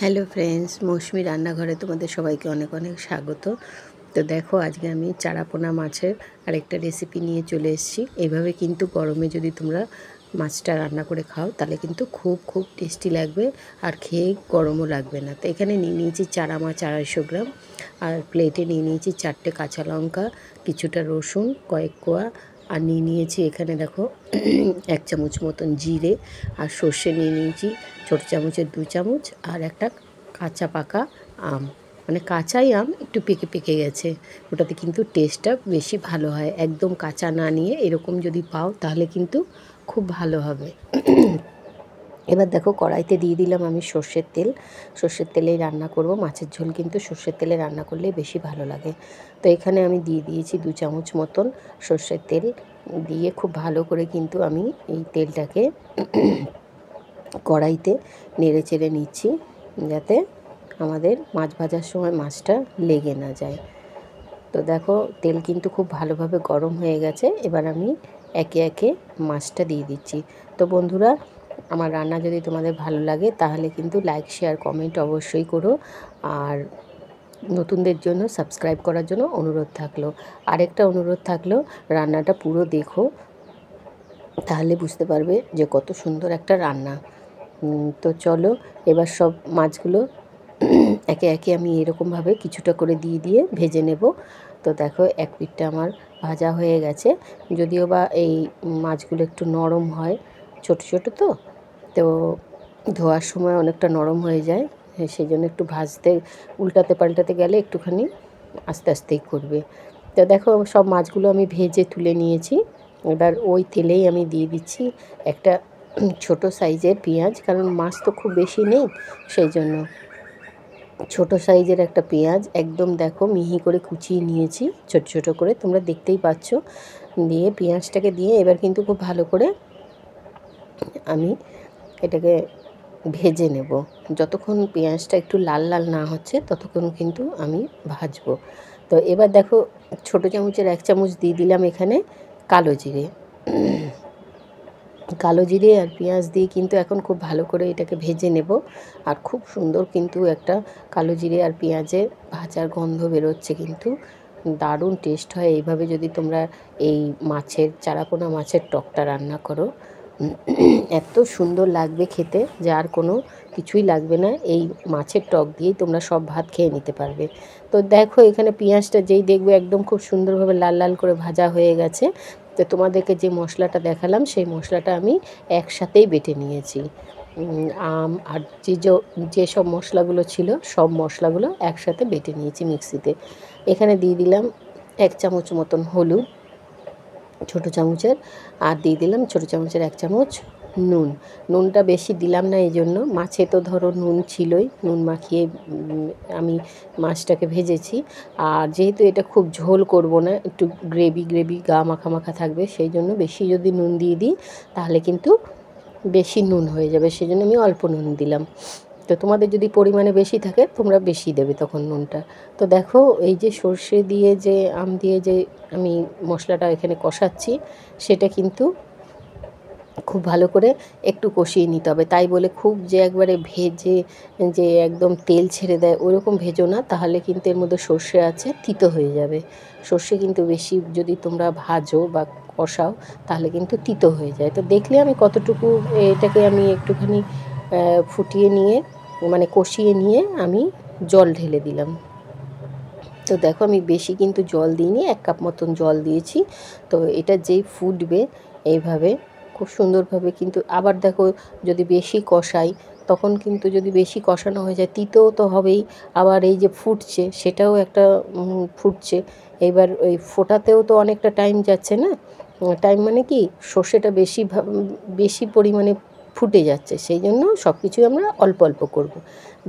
Hello friends মৌসুমি রান্নাঘরে তোমাদের সবাইকে অনেক অনেক স্বাগত তো দেখো আজকে আমি চারাপোনা মাছের আরেকটা রেসিপি নিয়ে চলে এসেছি এভাবে কিন্তু গরমে যদি তোমরা মাছটা রান্না করে খাও তাহলে কিন্তু খুব খুব টেস্টি লাগবে আর খেয়ে গরমও লাগবে না তো এখানে নিয়ে নিয়েছি চারা মাছ আড়াইশো গ্রাম আর প্লেটে নিয়ে নিয়েছি চারটে কাঁচা লঙ্কা কিছুটা রসুন কয়েক কোয়া আর নিয়ে নিয়েছি এখানে দেখো এক চামচ মতন জিরে আর সর্ষে নিয়ে নিয়েছি ছোটো চামচের দু চামচ আর একটা কাঁচা পাকা আম মানে কাঁচাই আম একটু পেকে পেকে গেছে ওটাতে কিন্তু টেস্টটা বেশি ভালো হয় একদম কাঁচা না নিয়ে এরকম যদি পাও তাহলে কিন্তু খুব ভালো হবে এবার দেখো কড়াইতে দিয়ে দিলাম আমি সর্ষের তেল সর্ষের তেলেই রান্না করব মাছের ঝোল কিন্তু সর্ষের তেলে রান্না করলে বেশি ভালো লাগে তো এখানে আমি দিয়ে দিয়েছি দু চামচ মতন সর্ষের তেল দিয়ে খুব ভালো করে কিন্তু আমি এই তেলটাকে কড়াইতে নেড়ে চেড়ে নিচ্ছি যাতে আমাদের মাছ ভাজার সময় মাছটা লেগে না যায় তো দেখো তেল কিন্তু খুব ভালোভাবে গরম হয়ে গেছে এবার আমি একে একে মাছটা দিয়ে দিচ্ছি তো বন্ধুরা আমার রান্না যদি তোমাদের ভালো লাগে তাহলে কিন্তু লাইক শেয়ার কমেন্ট অবশ্যই করো আর নতুনদের জন্য সাবস্ক্রাইব করার জন্য অনুরোধ থাকলো আরেকটা অনুরোধ থাকলো রান্নাটা পুরো দেখো তাহলে বুঝতে পারবে যে কত সুন্দর একটা রান্না তো চলো এবার সব মাছগুলো একে একে আমি এরকমভাবে কিছুটা করে দিয়ে দিয়ে ভেজে নেব তো দেখো এক পিঠটা আমার ভাজা হয়ে গেছে যদিও বা এই মাছগুলো একটু নরম হয় ছোট ছোট তো তো ধোয়ার সময় অনেকটা নরম হয়ে যায় হ্যাঁ সেই জন্য একটু ভাজতে উল্টাতে পাল্টাতে গেলে একটুখানি আস্তে আস্তেই করবে তো দেখো সব মাছগুলো আমি ভেজে তুলে নিয়েছি এবার ওই তেলেই আমি দিয়ে দিচ্ছি একটা ছোট সাইজের পেঁয়াজ কারণ মাছ তো খুব বেশি নেই সেই জন্য ছোট সাইজের একটা পেঁয়াজ একদম দেখো মিহি করে কুচিয়ে নিয়েছি ছোট ছোট করে তোমরা দেখতেই পাচ্ছ দিয়ে পেঁয়াজটাকে দিয়ে এবার কিন্তু খুব ভালো করে আমি এটাকে ভেজে নেব যতক্ষণ পেঁয়াজটা একটু লাল লাল না হচ্ছে ততক্ষণ কিন্তু আমি ভাজবো তো এবার দেখো ছোট চামচের এক চামচ দিয়ে দিলাম এখানে কালো জিরে কালো জিরে আর পেঁয়াজ দিয়ে কিন্তু এখন খুব ভালো করে এটাকে ভেজে নেব আর খুব সুন্দর কিন্তু একটা কালো জিরে আর পেঁয়াজের ভাজার গন্ধ বেরোচ্ছে কিন্তু দারুণ টেস্ট হয় এইভাবে যদি তোমরা এই মাছের চারাপোনা মাছের টকটা রান্না করো এত সুন্দর লাগবে খেতে যে আর কোনো কিছুই লাগবে না এই মাছের টক দিয়েই তোমরা সব ভাত খেয়ে নিতে পারবে তো দেখো এখানে পেঁয়াজটা যেই দেখবে একদম খুব সুন্দরভাবে লাল লাল করে ভাজা হয়ে গেছে তো তোমাদেরকে যে মশলাটা দেখালাম সেই মশলাটা আমি একসাথেই বেটে নিয়েছি আম আর যে যেসব মশলাগুলো ছিল সব মশলাগুলো একসাথে বেটে নিয়েছি মিক্সিতে এখানে দিয়ে দিলাম এক চামচ মতন হলুদ ছোট চামচের আর দিয়ে দিলাম ছোট চামচের এক চামচ নুন নুনটা বেশি দিলাম না এই জন্য মাছে তো ধরো নুন ছিলই নুন মাখিয়ে আমি মাছটাকে ভেজেছি আর যেহেতু এটা খুব ঝোল করব না একটু গ্রেভি গ্রেভি গা মাখা মাখা থাকবে সেই জন্য বেশি যদি নুন দিয়ে দিই তাহলে কিন্তু বেশি নুন হয়ে যাবে সেই জন্য আমি অল্প নুন দিলাম তো তোমাদের যদি পরিমাণে বেশি থাকে তোমরা বেশি দেবে তখন নুনটা তো দেখো এই যে সর্ষে দিয়ে যে আম দিয়ে যে আমি মশলাটা এখানে কষাচ্ছি সেটা কিন্তু খুব ভালো করে একটু কষিয়ে নিতে হবে তাই বলে খুব যে একবারে ভেজে যে একদম তেল ছেড়ে দেয় ওরকম ভেজো না তাহলে কিন্তু এর মধ্যে সর্ষে আছে তিতো হয়ে যাবে সর্ষে কিন্তু বেশি যদি তোমরা ভাজো বা কষাও তাহলে কিন্তু তিতো হয়ে যায় তো দেখলে আমি কতটুকু এটাকে আমি একটুখানি ফুটিয়ে নিয়ে মানে কষিয়ে নিয়ে আমি জল ঢেলে দিলাম তো দেখো আমি বেশি কিন্তু জল দিইনি এক কাপ মতন জল দিয়েছি তো এটা যেই ফুটবে এইভাবে খুব সুন্দরভাবে কিন্তু আবার দেখো যদি বেশি কষাই তখন কিন্তু যদি বেশি কষানো হয়ে যায় তিতেও তো হবেই আবার এই যে ফুটছে সেটাও একটা ফুটছে এবার ওই ফোটাতেও তো অনেকটা টাইম যাচ্ছে না টাইম মানে কি সর্ষেটা বেশি বেশি পরিমাণে ফুটে যাচ্ছে সেই জন্য সব কিছুই আমরা অল্প অল্প করব।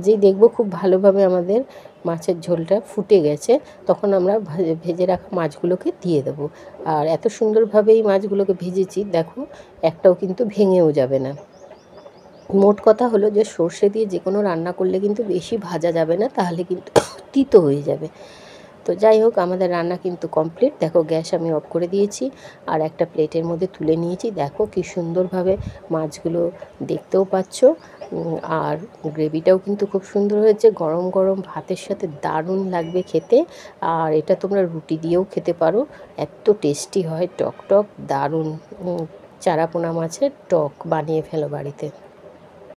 যে দেখব খুব ভালোভাবে আমাদের মাছের ঝোলটা ফুটে গেছে তখন আমরা ভেজে রাখা মাছগুলোকে দিয়ে দেব আর এত সুন্দরভাবে এই মাছগুলোকে ভেজেছি দেখো একটাও কিন্তু ভেঙেও যাবে না মোট কথা হলো যে সর্ষে দিয়ে যে কোনো রান্না করলে কিন্তু বেশি ভাজা যাবে না তাহলে কিন্তু তিতো হয়ে যাবে তো যাই হোক আমাদের রান্না কিন্তু কমপ্লিট দেখো গ্যাস আমি অফ করে দিয়েছি আর একটা প্লেটের মধ্যে তুলে নিয়েছি দেখো কি সুন্দরভাবে মাছগুলো দেখতেও পাচ্ছ আর গ্রেভিটাও কিন্তু খুব সুন্দর হয়েছে গরম গরম ভাতের সাথে দারুণ লাগবে খেতে আর এটা তোমরা রুটি দিয়েও খেতে পারো এত টেস্টি হয় টক টক দারুণ চারাপোনা মাছের টক বানিয়ে ফেলো বাড়িতে